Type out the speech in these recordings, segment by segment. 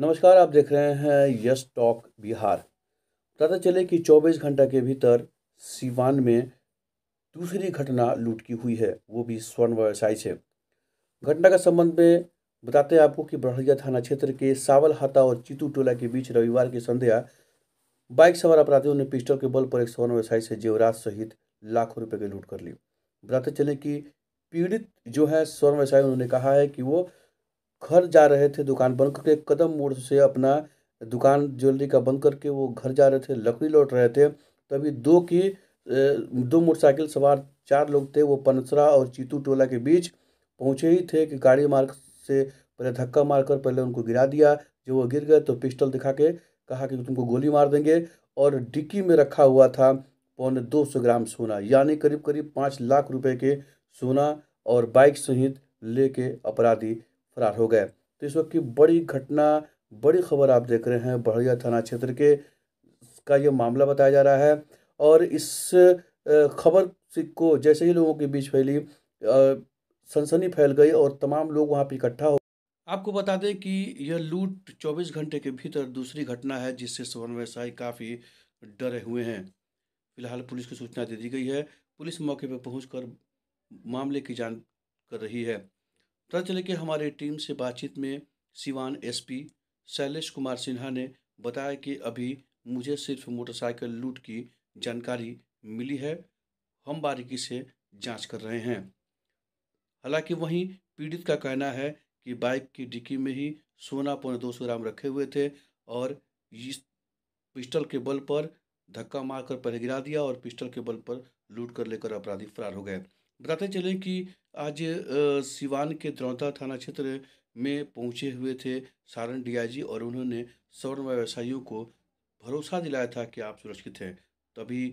नमस्कार आप देख रहे हैं यस टॉक बिहार पता चले कि 24 घंटा के भीतर सीवान में दूसरी घटना लूट की हुई है वो भी स्वर्ण व्यवसाय से घटना के संबंध में बताते हैं आपको कि बढ़िया थाना क्षेत्र के सावल हाता और चितू टोला के बीच रविवार की संध्या बाइक सवार अपराधियों ने पिस्टल के बल पर एक स्वर्ण व्यवसायी से जेवरात सहित लाखों रुपये की लूट कर ली बताते चले कि पीड़ित जो है स्वर्ण व्यवसायी उन्होंने कहा है कि वो घर जा रहे थे दुकान बंद करके कदम मोड़ से अपना दुकान ज्वेलरी का बंद करके वो घर जा रहे थे लकड़ी लौट रहे थे तभी दो की दो मोटरसाइकिल सवार चार लोग थे वो पनसरा और चीतू टोला के बीच पहुँचे ही थे कि गाड़ी मार्ग से पहले धक्का मारकर पहले उनको गिरा दिया जब वो गिर गए तो पिस्टल दिखा के कहा कि तुमको गोली मार देंगे और डिक्की में रखा हुआ था पौने दो सौ ग्राम सोना यानी करीब करीब पाँच लाख रुपए के सोना और बाइक सहित लेके अपराधी फरार हो गए तो इस वक्त की बड़ी घटना बड़ी खबर आप देख रहे हैं बढ़िया थाना क्षेत्र के का ये मामला बताया जा रहा है और इस खबर को जैसे ही लोगों के बीच फैली सनसनी फैल गई और तमाम लोग वहाँ पर इकट्ठा हो आपको बता दें कि यह लूट 24 घंटे के भीतर दूसरी घटना है जिससे स्वर्ण व्यवसायी काफ़ी डरे हुए हैं फिलहाल पुलिस को सूचना दे दी गई है पुलिस मौके पर पहुंचकर मामले की जांच कर रही है पता चले कि हमारे टीम से बातचीत में सिवान एसपी शैलेश कुमार सिन्हा ने बताया कि अभी मुझे सिर्फ मोटरसाइकिल लूट की जानकारी मिली है हम बारीकी से जांच कर रहे हैं हालांकि वहीं पीड़ित का कहना है कि बाइक की डिक्की में ही सोना पौने दो सौ ग्राम रखे हुए थे और इस पिस्टल के बल पर धक्का मारकर पहले गिरा दिया और पिस्टल के बल पर लूट कर लेकर अपराधी फरार हो गए बताते चलें कि आज सिवान के द्रौता थाना क्षेत्र में पहुंचे हुए थे सारण डीआईजी और उन्होंने स्वर्ण व्यवसायियों को भरोसा दिलाया था कि आप सुरक्षित हैं तभी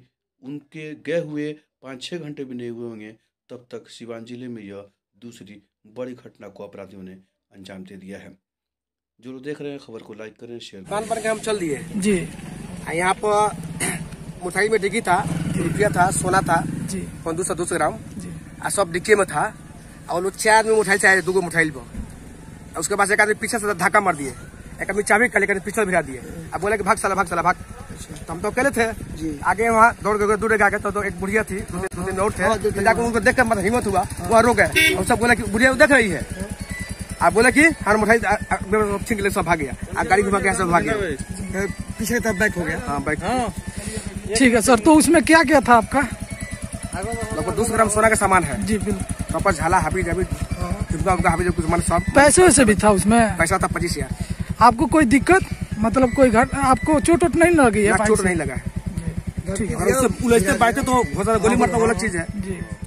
उनके गए हुए पाँच छः घंटे भी नहीं हुए होंगे तब तक सिवान जिले में यह दूसरी बड़ी घटना को अपराधियों ने अंजाम दे दिया है जो लोग देख रहे हैं खबर को लाइक करें शेयर कान पर हम चल दिए जी यहाँ पर मुठाई में डिगी था रुपया था सोना था जी पंद्रह सौ दो सौ ग्राम आ सब डिके में था और लोग चार आदमी मोटाइल चाहे आए दो गो मोटाइल पर उसके पास एक आदमी पीछे से धक्का मार दिए एक आदमी चाबी कर लेकर पीछे भिरा दिए अब बोले कि भाग साला भाग साला भाग तो हम तो अकेले थे आगे वहाँ दौड़ गए दूर गए तो, तो एक बुढ़िया थी दौड़ तीन और थे हाँ, तो उनको देख कर मतलब हिम्मत हुआ वह रो गए और सब बोला कि बुढ़िया देख रही है आप बोला कि हर मोटाई छिंक ले सब भाग गया आप गाड़ी घुमा के सब भाग गया हाँ, पीछे तब बैक हो गया हाँ बैक हाँ। ठीक है सर तो उसमें क्या क्या था आपका लगभग दो सौ ग्राम सोना का सामान है जी बिल्कुल झाला हाबी जाबी हाँ। हाबी कुछ मन सब पैसे वैसे भी था उसमें पैसा था पच्चीस हजार आपको कोई दिक्कत मतलब कोई घर आपको चोट वोट नहीं लगी चोट नहीं लगा है तो बहुत ज्यादा हाँ, गोली मारता चीज है